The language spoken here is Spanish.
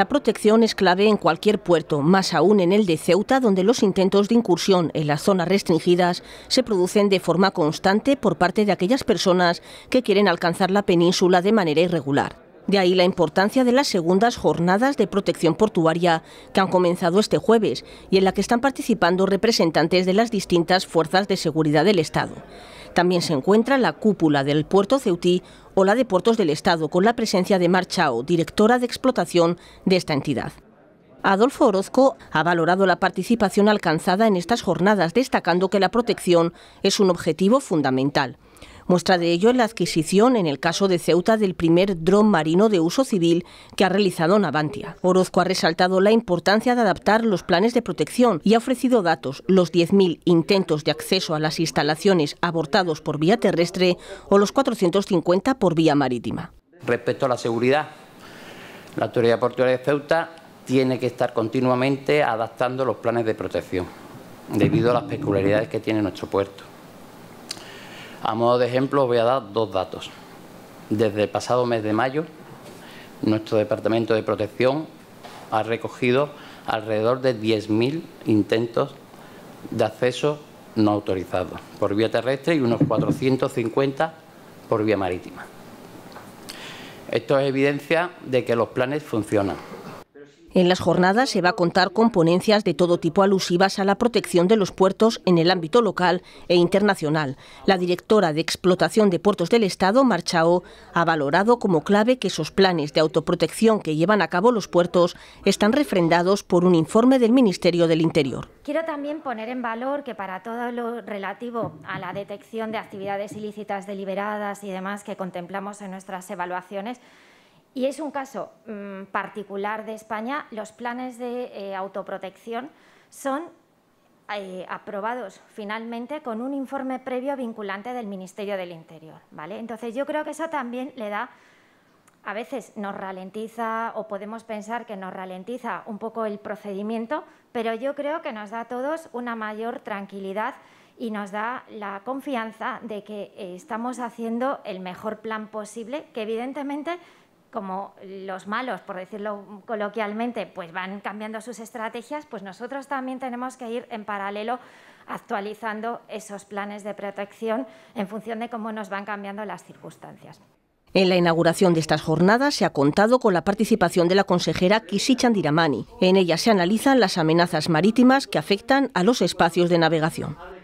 La protección es clave en cualquier puerto, más aún en el de Ceuta, donde los intentos de incursión en las zonas restringidas se producen de forma constante por parte de aquellas personas que quieren alcanzar la península de manera irregular. De ahí la importancia de las segundas jornadas de protección portuaria que han comenzado este jueves y en la que están participando representantes de las distintas fuerzas de seguridad del Estado. También se encuentra la cúpula del puerto Ceutí o la de puertos del Estado con la presencia de Chao, directora de explotación de esta entidad. Adolfo Orozco ha valorado la participación alcanzada en estas jornadas, destacando que la protección es un objetivo fundamental. Muestra de ello la adquisición, en el caso de Ceuta, del primer dron marino de uso civil que ha realizado Navantia. Orozco ha resaltado la importancia de adaptar los planes de protección y ha ofrecido datos, los 10.000 intentos de acceso a las instalaciones abortados por vía terrestre o los 450 por vía marítima. Respecto a la seguridad, la Autoridad Portuaria de Ceuta tiene que estar continuamente adaptando los planes de protección debido a las peculiaridades que tiene nuestro puerto. A modo de ejemplo, os voy a dar dos datos. Desde el pasado mes de mayo, nuestro Departamento de Protección ha recogido alrededor de 10.000 intentos de acceso no autorizados por vía terrestre y unos 450 por vía marítima. Esto es evidencia de que los planes funcionan en las jornadas se va a contar con ponencias de todo tipo alusivas a la protección de los puertos en el ámbito local e internacional. La directora de Explotación de Puertos del Estado, Marchao, ha valorado como clave que esos planes de autoprotección que llevan a cabo los puertos están refrendados por un informe del Ministerio del Interior. Quiero también poner en valor que para todo lo relativo a la detección de actividades ilícitas deliberadas y demás que contemplamos en nuestras evaluaciones, y es un caso mm, particular de España. Los planes de eh, autoprotección son eh, aprobados finalmente con un informe previo vinculante del Ministerio del Interior. ¿vale? Entonces yo creo que eso también le da, a veces nos ralentiza o podemos pensar que nos ralentiza un poco el procedimiento, pero yo creo que nos da a todos una mayor tranquilidad y nos da la confianza de que eh, estamos haciendo el mejor plan posible, que evidentemente como los malos, por decirlo coloquialmente, pues van cambiando sus estrategias, pues nosotros también tenemos que ir en paralelo actualizando esos planes de protección en función de cómo nos van cambiando las circunstancias. En la inauguración de estas jornadas se ha contado con la participación de la consejera Kisi Chandiramani. En ella se analizan las amenazas marítimas que afectan a los espacios de navegación.